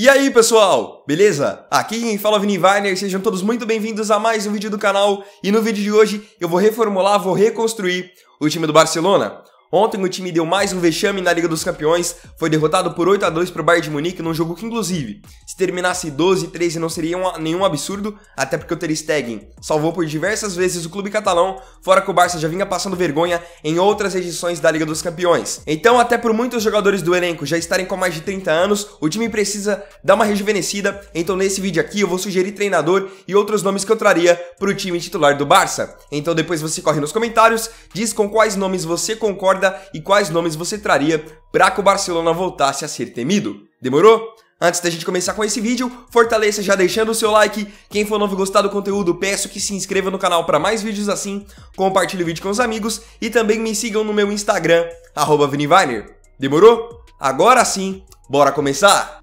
E aí, pessoal? Beleza? Aqui quem fala é Vini Weiner, sejam todos muito bem-vindos a mais um vídeo do canal. E no vídeo de hoje eu vou reformular, vou reconstruir o time do Barcelona. Ontem o time deu mais um vexame na Liga dos Campeões, foi derrotado por 8 a 2 para o Bayern de Munique num jogo que inclusive, se terminasse 12 e 13 não seria um, nenhum absurdo, até porque o Ter Stegen salvou por diversas vezes o clube catalão, fora que o Barça já vinha passando vergonha em outras edições da Liga dos Campeões. Então, até por muitos jogadores do elenco já estarem com mais de 30 anos, o time precisa dar uma rejuvenescida, então nesse vídeo aqui eu vou sugerir treinador e outros nomes que eu traria para o time titular do Barça. Então depois você corre nos comentários, diz com quais nomes você concorda concorda e quais nomes você traria para que o Barcelona voltasse a ser temido. Demorou? Antes da gente começar com esse vídeo, fortaleça já deixando o seu like. Quem for novo e gostar do conteúdo, peço que se inscreva no canal para mais vídeos assim, compartilhe o vídeo com os amigos e também me sigam no meu Instagram, arroba Demorou? Agora sim, bora começar?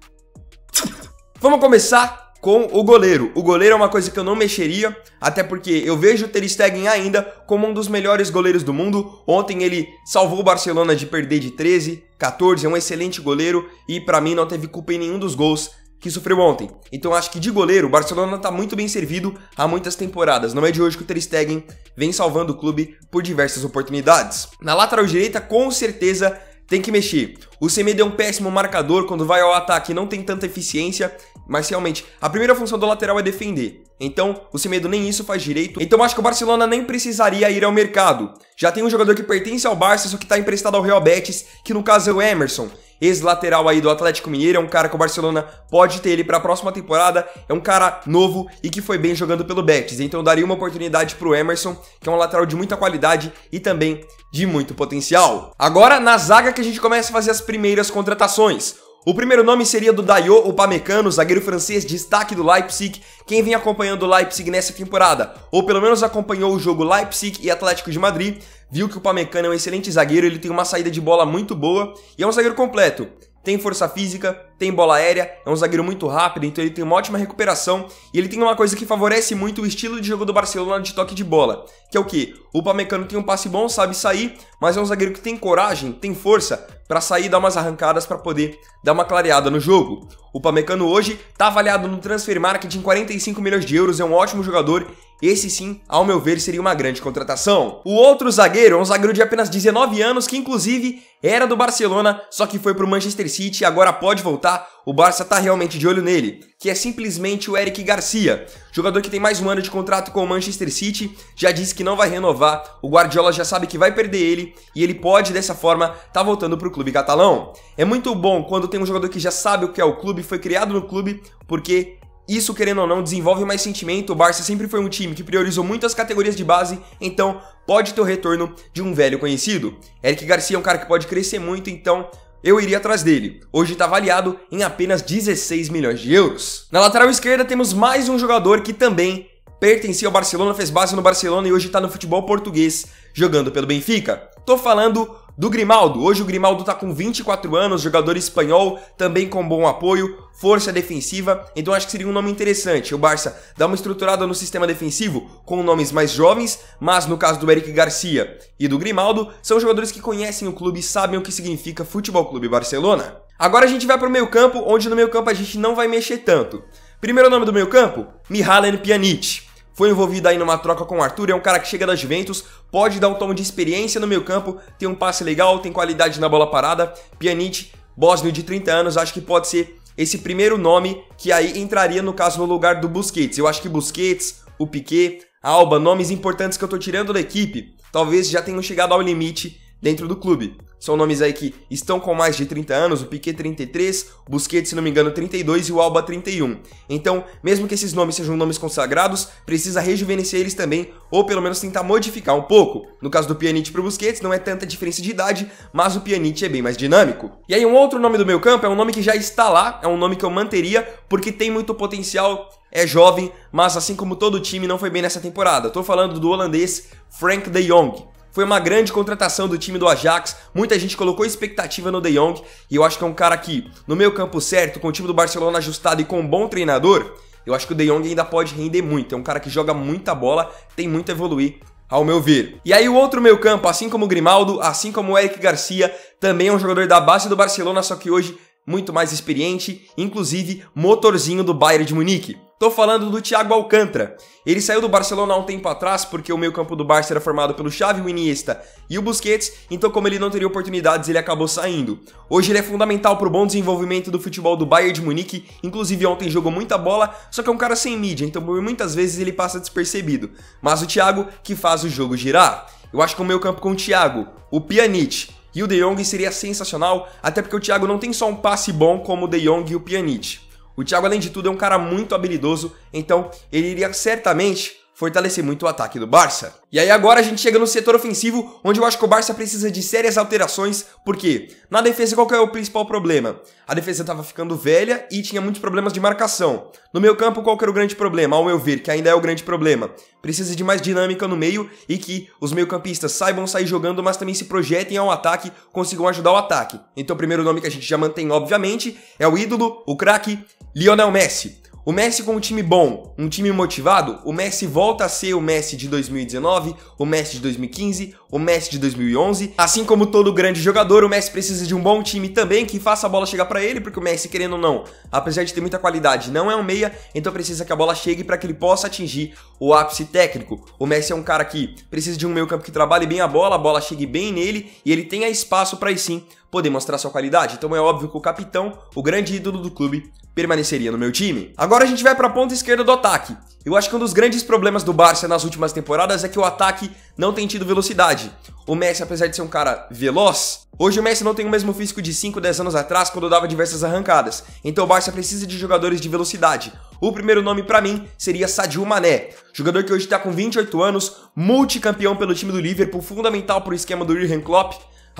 Vamos começar com o goleiro. O goleiro é uma coisa que eu não mexeria, até porque eu vejo o Ter Stegen ainda como um dos melhores goleiros do mundo. Ontem ele salvou o Barcelona de perder de 13, 14, é um excelente goleiro e para mim não teve culpa em nenhum dos gols que sofreu ontem. Então acho que de goleiro o Barcelona está muito bem servido há muitas temporadas. Não é de hoje que o Ter Stegen vem salvando o clube por diversas oportunidades. Na lateral direita, com certeza tem que mexer. O Semedo é um péssimo marcador, quando vai ao ataque não tem tanta eficiência mas realmente, a primeira função do lateral é defender. Então, o Semedo nem isso faz direito. Então, acho que o Barcelona nem precisaria ir ao mercado. Já tem um jogador que pertence ao Barça, só que está emprestado ao Real Betis, que no caso é o Emerson. Ex-lateral aí do Atlético Mineiro, é um cara que o Barcelona pode ter ele para a próxima temporada. É um cara novo e que foi bem jogando pelo Betis. Então, daria uma oportunidade para o Emerson, que é um lateral de muita qualidade e também de muito potencial. Agora, na zaga que a gente começa a fazer as primeiras contratações. O primeiro nome seria do Dayo Upamecano, zagueiro francês, destaque do Leipzig, quem vem acompanhando o Leipzig nessa temporada, ou pelo menos acompanhou o jogo Leipzig e Atlético de Madrid, viu que o Upamecano é um excelente zagueiro, ele tem uma saída de bola muito boa e é um zagueiro completo tem força física, tem bola aérea, é um zagueiro muito rápido, então ele tem uma ótima recuperação e ele tem uma coisa que favorece muito o estilo de jogo do Barcelona de toque de bola, que é o que? O Pamecano tem um passe bom, sabe sair, mas é um zagueiro que tem coragem, tem força para sair e dar umas arrancadas para poder dar uma clareada no jogo. O Pamecano hoje está avaliado no Transfer Market em 45 milhões de euros, é um ótimo jogador esse sim, ao meu ver, seria uma grande contratação. O outro zagueiro é um zagueiro de apenas 19 anos que inclusive era do Barcelona, só que foi pro Manchester City e agora pode voltar. O Barça tá realmente de olho nele, que é simplesmente o Eric Garcia, jogador que tem mais um ano de contrato com o Manchester City, já disse que não vai renovar. O Guardiola já sabe que vai perder ele e ele pode dessa forma tá voltando pro clube catalão. É muito bom quando tem um jogador que já sabe o que é o clube, foi criado no clube, porque isso, querendo ou não, desenvolve mais sentimento. O Barça sempre foi um time que priorizou muito as categorias de base, então pode ter o retorno de um velho conhecido. Eric Garcia é um cara que pode crescer muito, então eu iria atrás dele. Hoje está avaliado em apenas 16 milhões de euros. Na lateral esquerda temos mais um jogador que também pertencia ao Barcelona, fez base no Barcelona e hoje está no futebol português jogando pelo Benfica. Tô falando do Grimaldo. Hoje o Grimaldo está com 24 anos, jogador espanhol, também com bom apoio, força defensiva, então acho que seria um nome interessante. O Barça dá uma estruturada no sistema defensivo com nomes mais jovens, mas no caso do Eric Garcia e do Grimaldo, são jogadores que conhecem o clube e sabem o que significa Futebol Clube Barcelona. Agora a gente vai para o meio-campo, onde no meio-campo a gente não vai mexer tanto. Primeiro nome do meio-campo, Mihalen Pjanic foi envolvido aí numa troca com o Arthur, é um cara que chega das Juventus, pode dar um tomo de experiência no meio campo, tem um passe legal, tem qualidade na bola parada. Pjanic, bósnio de 30 anos, acho que pode ser esse primeiro nome que aí entraria no caso no lugar do Busquets. Eu acho que Busquets, o Piquet, Alba, nomes importantes que eu tô tirando da equipe, talvez já tenham chegado ao limite dentro do clube. São nomes aí que estão com mais de 30 anos, o Piquet 33, o Busquets, se não me engano, 32 e o Alba 31. Então, mesmo que esses nomes sejam nomes consagrados, precisa rejuvenescer eles também, ou pelo menos tentar modificar um pouco. No caso do Pjanic pro Busquets, não é tanta diferença de idade, mas o Pjanic é bem mais dinâmico. E aí um outro nome do meu campo é um nome que já está lá, é um nome que eu manteria, porque tem muito potencial, é jovem, mas assim como todo time não foi bem nessa temporada. Estou falando do holandês Frank de Jong. Foi uma grande contratação do time do Ajax, muita gente colocou expectativa no De Jong e eu acho que é um cara que, no meu campo certo, com o time do Barcelona ajustado e com um bom treinador, eu acho que o De Jong ainda pode render muito. É um cara que joga muita bola, tem muito a evoluir ao meu ver. E aí o outro meio campo, assim como o Grimaldo, assim como o Eric Garcia, também é um jogador da base do Barcelona, só que hoje muito mais experiente, inclusive motorzinho do Bayern de Munique. Tô falando do Thiago Alcântara. Ele saiu do Barcelona há um tempo atrás porque o meio-campo do Barça era formado pelo Xavi, o Iniesta e o Busquets, então como ele não teria oportunidades, ele acabou saindo. Hoje ele é fundamental para o bom desenvolvimento do futebol do Bayern de Munique, inclusive ontem jogou muita bola, só que é um cara sem mídia, então muitas vezes ele passa despercebido. Mas o Thiago que faz o jogo girar. Eu acho que o meio-campo com o Thiago, o Pjanic, e o De Jong seria sensacional, até porque o Thiago não tem só um passe bom como o De Jong e o Pjanic. O Thiago, além de tudo, é um cara muito habilidoso, então ele iria certamente fortalecer muito o ataque do Barça. E aí agora a gente chega no setor ofensivo, onde eu acho que o Barça precisa de sérias alterações, porque na defesa qual é o principal problema? A defesa estava ficando velha e tinha muitos problemas de marcação. No meu campo qual que era o grande problema? Ao meu ver, que ainda é o grande problema. Precisa de mais dinâmica no meio e que os meio-campistas saibam sair jogando, mas também se projetem ao ataque, consigam ajudar o ataque. Então o primeiro nome que a gente já mantém, obviamente, é o ídolo, o craque, Lionel Messi. O Messi com um time bom, um time motivado, o Messi volta a ser o Messi de 2019, o Messi de 2015, o Messi de 2011. Assim como todo grande jogador, o Messi precisa de um bom time também que faça a bola chegar para ele, porque o Messi, querendo ou não, apesar de ter muita qualidade, não é um meia, então precisa que a bola chegue para que ele possa atingir o ápice técnico. O Messi é um cara que precisa de um meio-campo que trabalhe bem a bola, a bola chegue bem nele e ele tenha espaço para ir sim poder mostrar sua qualidade, então é óbvio que o capitão, o grande ídolo do clube, permaneceria no meu time. Agora a gente vai para a ponta esquerda do ataque. Eu acho que um dos grandes problemas do Barça nas últimas temporadas é que o ataque não tem tido velocidade. O Messi, apesar de ser um cara veloz, hoje o Messi não tem o mesmo físico de 5, 10 anos atrás, quando dava diversas arrancadas. Então o Barça precisa de jogadores de velocidade. O primeiro nome para mim seria Sadio Mané, jogador que hoje está com 28 anos, multicampeão pelo time do Liverpool, fundamental para o esquema do Jurgen Klopp,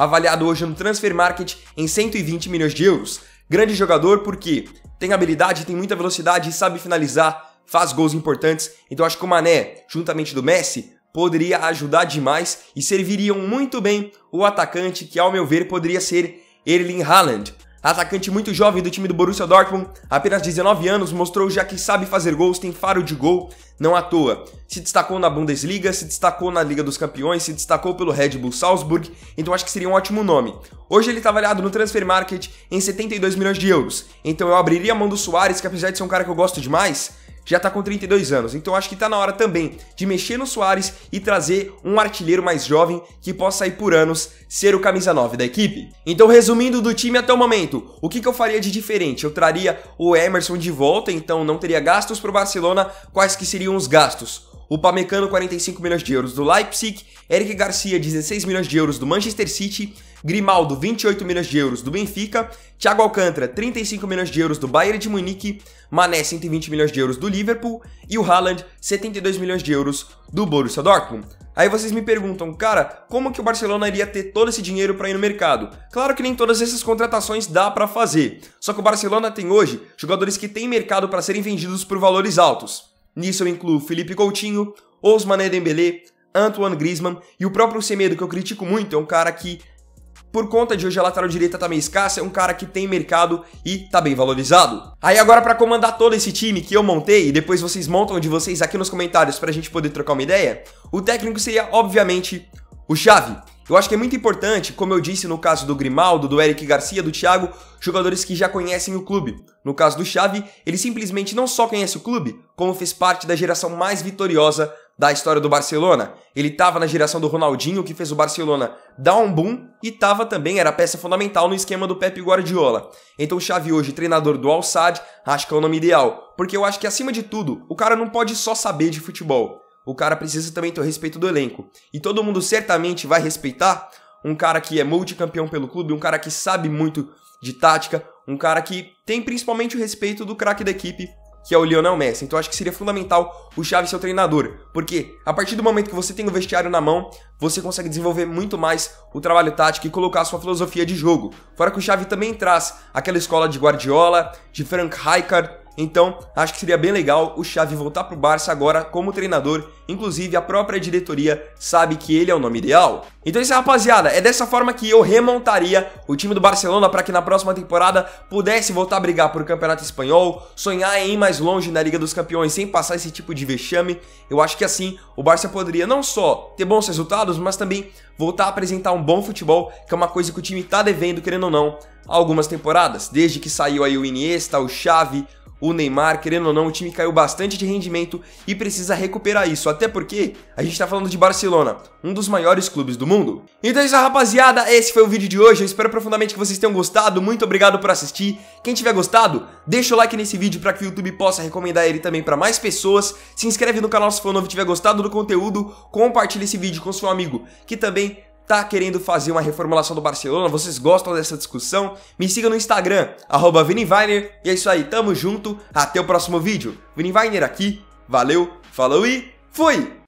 avaliado hoje no Transfer Market em 120 milhões de euros. Grande jogador porque tem habilidade, tem muita velocidade, sabe finalizar, faz gols importantes. Então acho que o Mané, juntamente do Messi, poderia ajudar demais e serviriam muito bem o atacante que, ao meu ver, poderia ser Erling Haaland. Atacante muito jovem do time do Borussia Dortmund, apenas 19 anos, mostrou já que sabe fazer gols, tem faro de gol, não à toa. Se destacou na Bundesliga, se destacou na Liga dos Campeões, se destacou pelo Red Bull Salzburg, então acho que seria um ótimo nome. Hoje ele está avaliado no Transfer Market em 72 milhões de euros, então eu abriria a mão do Soares, que apesar de ser um cara que eu gosto demais, já está com 32 anos. Então acho que está na hora também de mexer no Soares e trazer um artilheiro mais jovem que possa ir por anos ser o camisa 9 da equipe. Então resumindo do time até o momento, o que, que eu faria de diferente? Eu traria o Emerson de volta, então não teria gastos para o Barcelona. Quais que seriam os gastos? o Pamecano 45 milhões de euros do Leipzig, Eric Garcia 16 milhões de euros do Manchester City, Grimaldo, 28 milhões de euros do Benfica, Thiago Alcântara, 35 milhões de euros do Bayern de Munique, Mané, 120 milhões de euros do Liverpool e o Haaland, 72 milhões de euros do Borussia Dortmund. Aí vocês me perguntam, cara, como que o Barcelona iria ter todo esse dinheiro para ir no mercado? Claro que nem todas essas contratações dá para fazer. Só que o Barcelona tem hoje jogadores que têm mercado para serem vendidos por valores altos. Nisso eu incluo Felipe Coutinho, Osman Dembélé, Antoine Griezmann e o próprio Semedo que eu critico muito, é um cara que por conta de hoje a lateral direita tá meio escassa, é um cara que tem mercado e tá bem valorizado. Aí agora para comandar todo esse time que eu montei, e depois vocês montam de vocês aqui nos comentários pra gente poder trocar uma ideia, o técnico seria obviamente o Xavi. Eu acho que é muito importante, como eu disse no caso do Grimaldo, do Eric Garcia, do Thiago, jogadores que já conhecem o clube. No caso do Xavi, ele simplesmente não só conhece o clube, como fez parte da geração mais vitoriosa da história do Barcelona. Ele estava na geração do Ronaldinho, que fez o Barcelona dar um boom, e estava também, era peça fundamental no esquema do Pepe Guardiola. Então o Xavi hoje, treinador do Al-Sadd, acho que é o nome ideal, porque eu acho que acima de tudo, o cara não pode só saber de futebol. O cara precisa também ter o respeito do elenco. E todo mundo certamente vai respeitar um cara que é multicampeão pelo clube, um cara que sabe muito de tática, um cara que tem principalmente o respeito do craque da equipe, que é o Lionel Messi. Então acho que seria fundamental o Xavi ser o treinador, porque a partir do momento que você tem o vestiário na mão, você consegue desenvolver muito mais o trabalho tático e colocar a sua filosofia de jogo. Fora que o Xavi também traz aquela escola de Guardiola, de Frank Rijkaard, então, acho que seria bem legal o Xavi voltar para o Barça agora como treinador. Inclusive, a própria diretoria sabe que ele é o nome ideal. Então, isso é rapaziada. É dessa forma que eu remontaria o time do Barcelona para que na próxima temporada pudesse voltar a brigar por Campeonato Espanhol, sonhar em ir mais longe na Liga dos Campeões sem passar esse tipo de vexame. Eu acho que assim o Barça poderia não só ter bons resultados, mas também voltar a apresentar um bom futebol, que é uma coisa que o time está devendo, querendo ou não, algumas temporadas, desde que saiu aí o Iniesta, o Xavi, o Neymar, querendo ou não, o time caiu bastante de rendimento e precisa recuperar isso, até porque a gente tá falando de Barcelona, um dos maiores clubes do mundo. Então é isso, rapaziada, esse foi o vídeo de hoje, eu espero profundamente que vocês tenham gostado, muito obrigado por assistir. Quem tiver gostado, deixa o like nesse vídeo para que o YouTube possa recomendar ele também para mais pessoas. Se inscreve no canal se for novo e tiver gostado do conteúdo, compartilha esse vídeo com seu amigo que também tá querendo fazer uma reformulação do Barcelona, vocês gostam dessa discussão, me siga no Instagram, arroba e é isso aí, tamo junto, até o próximo vídeo. ViniViner aqui, valeu, falou e fui!